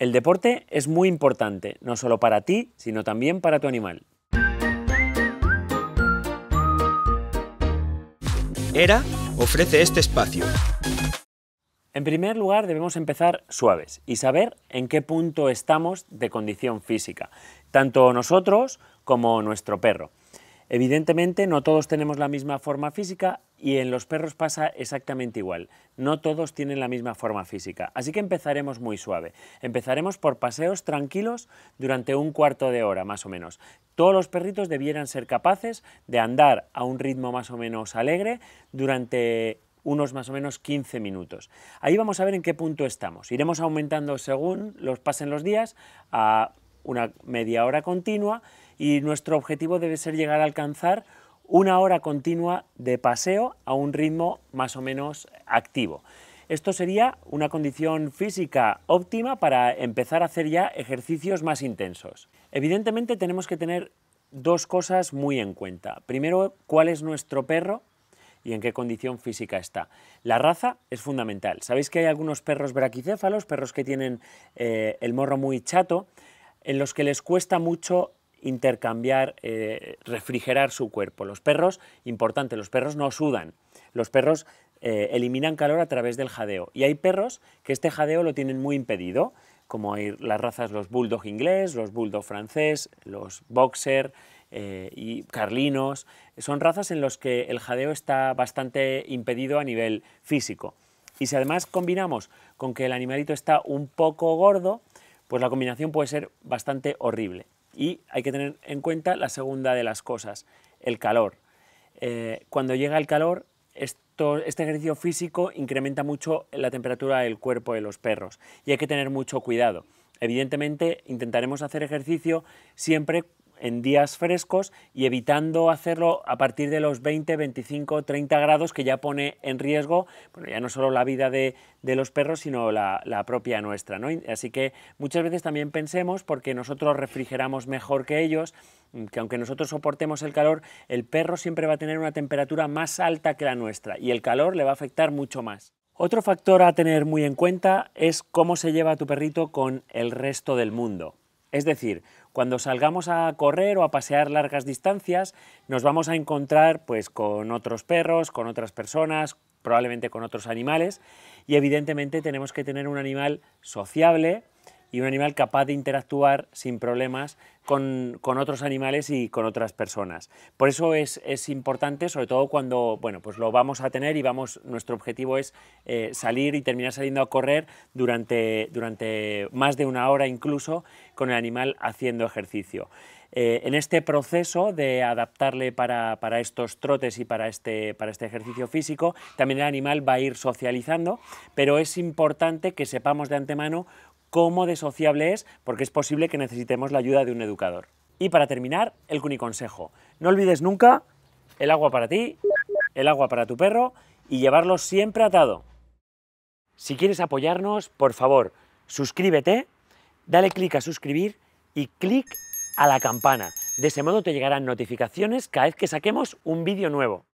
El deporte es muy importante, no solo para ti, sino también para tu animal. ERA ofrece este espacio. En primer lugar, debemos empezar suaves y saber en qué punto estamos de condición física, tanto nosotros como nuestro perro. Evidentemente, no todos tenemos la misma forma física y en los perros pasa exactamente igual. No todos tienen la misma forma física, así que empezaremos muy suave. Empezaremos por paseos tranquilos durante un cuarto de hora, más o menos. Todos los perritos debieran ser capaces de andar a un ritmo más o menos alegre durante unos más o menos 15 minutos. Ahí vamos a ver en qué punto estamos. Iremos aumentando según los pasen los días a una media hora continua y nuestro objetivo debe ser llegar a alcanzar una hora continua de paseo a un ritmo más o menos activo. Esto sería una condición física óptima para empezar a hacer ya ejercicios más intensos. Evidentemente tenemos que tener dos cosas muy en cuenta. Primero, cuál es nuestro perro y en qué condición física está. La raza es fundamental. Sabéis que hay algunos perros braquicéfalos, perros que tienen eh, el morro muy chato, en los que les cuesta mucho intercambiar, eh, refrigerar su cuerpo. Los perros, importante, los perros no sudan. Los perros eh, eliminan calor a través del jadeo. Y hay perros que este jadeo lo tienen muy impedido, como hay las razas, los bulldog inglés, los bulldog francés, los boxer eh, y carlinos. Son razas en las que el jadeo está bastante impedido a nivel físico. Y si además combinamos con que el animalito está un poco gordo, pues la combinación puede ser bastante horrible. Y hay que tener en cuenta la segunda de las cosas, el calor. Eh, cuando llega el calor, este ejercicio físico incrementa mucho la temperatura del cuerpo de los perros y hay que tener mucho cuidado. Evidentemente, intentaremos hacer ejercicio siempre en días frescos y evitando hacerlo a partir de los 20, 25, 30 grados que ya pone en riesgo ya no solo la vida de, los perros, sino la, propia nuestra. ¿no? Así que muchas veces también pensemos, porque nosotros refrigeramos mejor que ellos, que aunque nosotros soportemos el calor, el perro siempre va a tener una temperatura más alta que la nuestra y el calor le va a afectar mucho más. Otro factor a tener muy en cuenta es cómo se lleva tu perrito con el resto del mundo. Es decir, cuando salgamos a correr o a pasear largas distancias, nos vamos a encontrar pues, con otros perros, con otras personas, probablemente con otros animales y evidentemente tenemos que tener un animal sociable, y un animal capaz de interactuar sin problemas con, otros animales y con otras personas. Por eso es, importante, sobre todo cuando bueno, pues lo vamos a tener y vamos, nuestro objetivo es eh, salir y terminar saliendo a correr durante, durante más de una hora incluso con el animal haciendo ejercicio. Eh, en este proceso de adaptarle para, estos trotes y para este, para este ejercicio físico, también el animal va a ir socializando, pero es importante que sepamos de antemano cómo desociable es, porque es posible que necesitemos la ayuda de un educador. Y para terminar, el cuniconsejo. No olvides nunca el agua para ti, el agua para tu perro y llevarlo siempre atado. Si quieres apoyarnos, por favor, suscríbete, dale clic a suscribir y clic a la campana. De ese modo te llegarán notificaciones cada vez que saquemos un vídeo nuevo.